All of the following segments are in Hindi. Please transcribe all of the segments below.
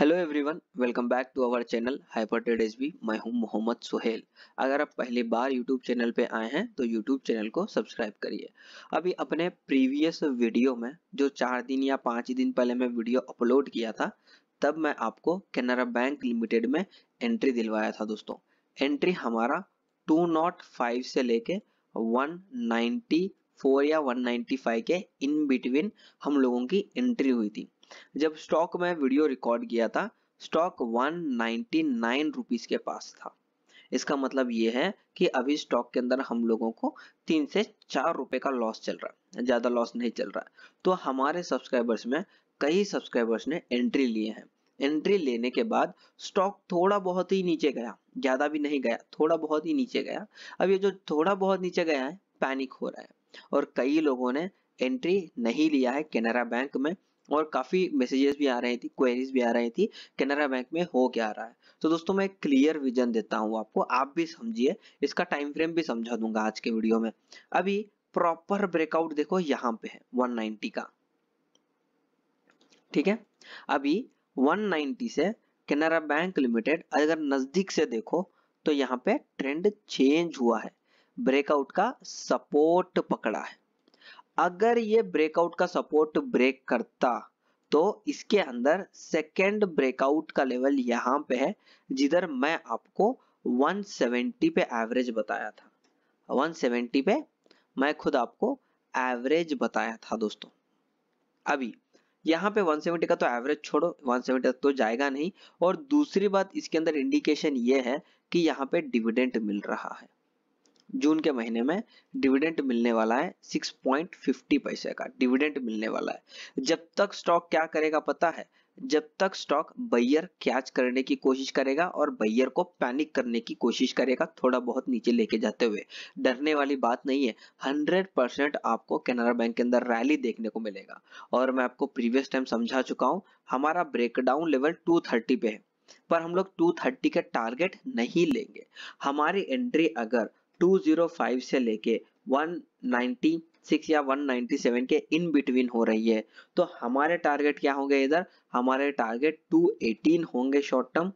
hello everyone welcome back to our channel hyper trades मैं हूं मोहम्मद सुहेल अगर आप पहली बार यूट्यूब चैनल पे आए हैं तो यूट्यूब चैनल को सब्सक्राइब करिए अभी अपने प्रीवियस वीडियो में जो चार दिन या पाँच दिन पहले मैं वीडियो अपलोड किया था तब मैं आपको कैनरा बैंक लिमिटेड में एंट्री दिलवाया था दोस्तों एंट्री हमारा टू से लेके वन या वन के इन बिटवीन हम लोगों की एंट्री हुई थी जब स्टॉक में वीडियो रिकॉर्ड किया था stock one ninety nine rupees के पास था इसका मतलब ये है कि अभी स्टॉक के अंदर हम लोगों को तीन से चार रुपए का लॉस चल रहा है ज्यादा लॉस नहीं चल रहा है तो हमारे सब्सक्राइबर्स में कई सब्सक्राइबर्स ने एंट्री लिए हैं एंट्री लेने के बाद स्टॉक थोड़ा बहुत ही नीचे गया ज्यादा भी नहीं गया थोड़ा बहुत ही नीचे गया अब ये जो थोड़ा बहुत नीचे गया है पैनिक हो रहा है और कई लोगों ने एंट्री नहीं लिया है केनरा बैंक में और काफ़ी मैसेजेस भी आ रही थी क्वेरीज भी आ रही थी कैनरा बैंक में हो क्या रहा है तो दोस्तों मैं क्लियर विजन देता हूँ आपको आप भी समझिए इसका टाइम फ्रेम भी समझा दूंगा आज के वीडियो में अभी प्रॉपर ब्रेकआउट देखो यहाँ पे है 190 का ठीक है अभी 190 से कैनरा बैंक लिमिटेड अगर नजदीक से देखो तो यहाँ पे ट्रेंड चेंज हुआ है ब्रेकआउट का सपोर्ट पकड़ा है अगर ये ब्रेकआउट का सपोर्ट ब्रेक करता तो इसके अंदर सेकेंड ब्रेकआउट का लेवल यहाँ पे है जिधर मैं आपको 170 पे एवरेज बताया था 170 पे मैं खुद आपको एवरेज बताया था दोस्तों अभी यहाँ पे 170 का तो एवरेज छोड़ो 170 तो जाएगा नहीं और दूसरी बात इसके अंदर इंडिकेशन ये है कि यहाँ पे डिविडेंट मिल रहा है जून के महीने में डिविडेंट मिलने वाला है 6.50 पैसे का डिविडेंट मिलने वाला है जब तक स्टॉक क्या करेगा पता है जब तक स्टॉक बैयर कैच करने की कोशिश करेगा और बैयर को पैनिक करने की कोशिश करेगा थोड़ा बहुत नीचे लेके जाते हुए डरने वाली बात नहीं है 100 परसेंट आपको केनरा बैंक के अंदर रैली देखने को मिलेगा और मैं आपको प्रीवियस टाइम समझा चुका हूं हमारा ब्रेकडाउन लेवल 230 पे है पर हम लोग टू के टारगेट नहीं लेंगे हमारी एंट्री अगर 205 से लेके 196 या 197 के इन बिटवीन हो रही है तो हमारे टारगेट क्या होंगे इधर हमारे टारगेट 218 होंगे शॉर्ट टर्म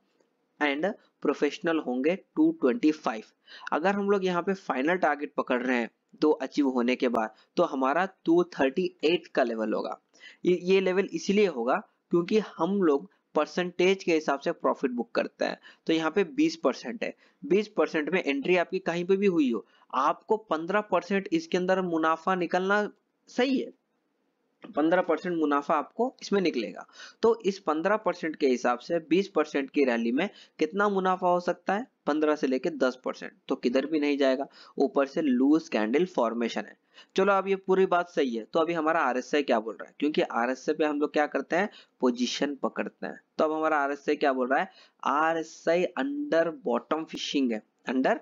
एंड प्रोफेशनल होंगे 225 अगर हम लोग यहाँ पे फाइनल टारगेट पकड़ रहे हैं दो अचीव होने के बाद तो हमारा 238 का लेवल होगा ये लेवल इसलिए होगा क्योंकि हम लोग परसेंटेज के हिसाब से प्रॉफिट बुक करता है तो यहाँ पे 20 परसेंट है 20 परसेंट में एंट्री आपकी कहीं पे भी हुई हो आपको 15 परसेंट इसके अंदर मुनाफा निकलना सही है पंद्रह परसेंट मुनाफा आपको इसमें निकलेगा तो इस पंद्रह परसेंट के हिसाब से बीस परसेंट की रैली में कितना मुनाफा हो सकता है पंद्रह से लेकर दस परसेंट तो किधर भी नहीं जाएगा ऊपर से लूज कैंडल फॉर्मेशन है चलो अब ये पूरी बात सही है तो अभी हमारा आर क्या बोल रहा है क्योंकि आर पे हम लोग क्या करते हैं पोजिशन पकड़ते हैं तो अब हमारा आर क्या बोल रहा है आर अंडर बॉटम फिशिंग है अंडर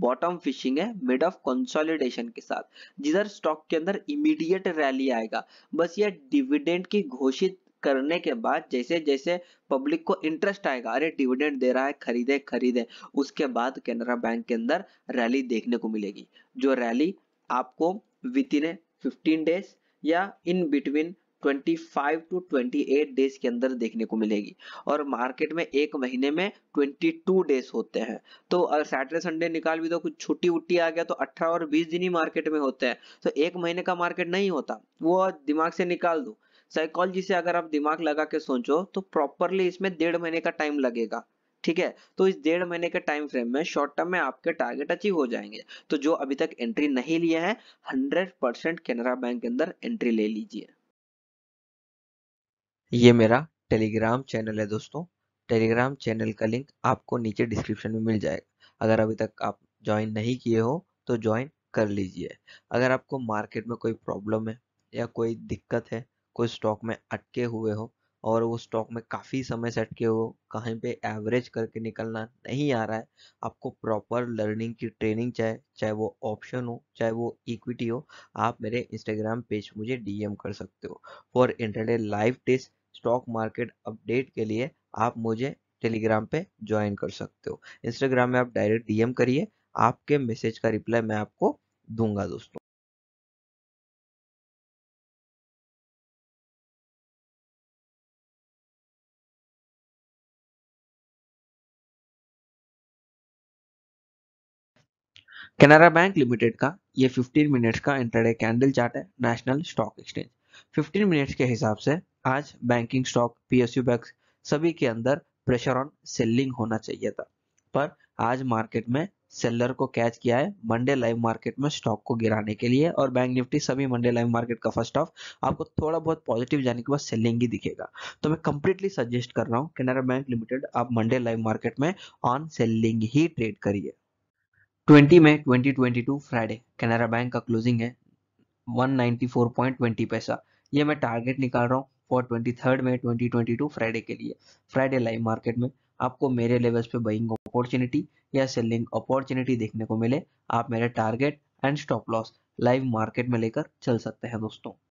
बॉटम फिशिंग है मिड ऑफ कंसोलिडेशन के साथ जिधर स्टॉक के अंदर इमीडिएट रैली आएगा बस ये डिविडेंड की घोषित करने के बाद जैसे जैसे पब्लिक को इंटरेस्ट आएगा अरे डिविडेंड दे रहा है खरीदे खरीदे उसके बाद केनरा बैंक के अंदर रैली देखने को मिलेगी जो रैली आपको विद इन 15 डेज या इन बिटवीन 25 टू 28 डेज के अंदर देखने को मिलेगी और मार्केट में एक महीने में 22 डेज होते हैं तो अगर सैटरडे संडे निकाल भी दो कुछ छुट्टी उट्टी आ गया तो 18 और 20 दिन ही मार्केट में होते हैं तो एक महीने का मार्केट नहीं होता वो दिमाग से निकाल दो साइकोलॉजी से अगर आप दिमाग लगा के सोचो तो प्रॉपरली इसमें डेढ़ महीने का टाइम लगेगा ठीक है तो इस डेढ़ महीने के टाइम फ्रेम में शॉर्ट टर्म में आपके टारगेट अचीव हो जाएंगे तो जो अभी तक एंट्री नहीं लिए है 100 परसेंट केनरा बैंक के अंदर एंट्री ले लीजिए ये मेरा टेलीग्राम चैनल है दोस्तों टेलीग्राम चैनल का लिंक आपको नीचे डिस्क्रिप्शन में मिल जाएगा अगर अभी तक आप ज्वाइन नहीं किए हो तो ज्वाइन कर लीजिए अगर आपको मार्केट में कोई प्रॉब्लम है या कोई दिक्कत है कोई स्टॉक में अटके हुए हो और वो स्टॉक में काफ़ी समय से अटके हो कहीं पे एवरेज करके निकलना नहीं आ रहा है आपको प्रॉपर लर्निंग की ट्रेनिंग चाहे चाहे वो ऑप्शन हो चाहे वो इक्विटी हो आप मेरे इंस्टाग्राम पेज मुझे डीएम कर सकते हो for intraday live test stock market update के लिए आप मुझे टेलीग्राम पे ज्वाइन कर सकते हो इंस्टाग्राम में आप डायरेक्ट डीएम करिए आपके मैसेज का रिप्लाई मैं आपको दूंगा दोस्तों कैनरा बैंक लिमिटेड का ये 15 मिनट्स का इंटरडे कैंडल चार्ट है नेशनल स्टॉक एक्सचेंज 15 मिनट्स के हिसाब से आज बैंकिंग स्टॉक पीएसयू बैंक सभी के अंदर प्रेशर ऑन सेलिंग होना चाहिए था पर आज मार्केट में सेलर को कैच किया है मंडे लाइव मार्केट में स्टॉक को गिराने के लिए और बैंक निफ्टी सभी मंडे लाइव मार्केट का फर्स्ट ऑफ आपको थोड़ा बहुत पॉजिटिव जाने के बाद सेलिंग ही दिखेगा तो मैं कंप्लीटली सजेस्ट कर रहा हूँ कैनरा बैंक लिमिटेड आप मंडे लाइव मार्केट में ऑन सेलिंग ही ट्रेड करिए 20 में 2022 फ्राइडे कैनरा बैंक का क्लोजिंग है 194.20 पैसा ये मैं टारगेट निकाल रहा हूँ फॉर ट्वेंटी थर्ड में ट्वेंटी ट्वेंटी टू फ्राइडे के लिए फ्राइडे लाइव मार्केट में आपको मेरे लेवल्स पे बाइंग अपॉर्चुनिटी या सेलिंग अपॉर्चुनिटी देखने को मिले आप मेरे target and stop loss live market में लेकर चल सकते हैं दोस्तों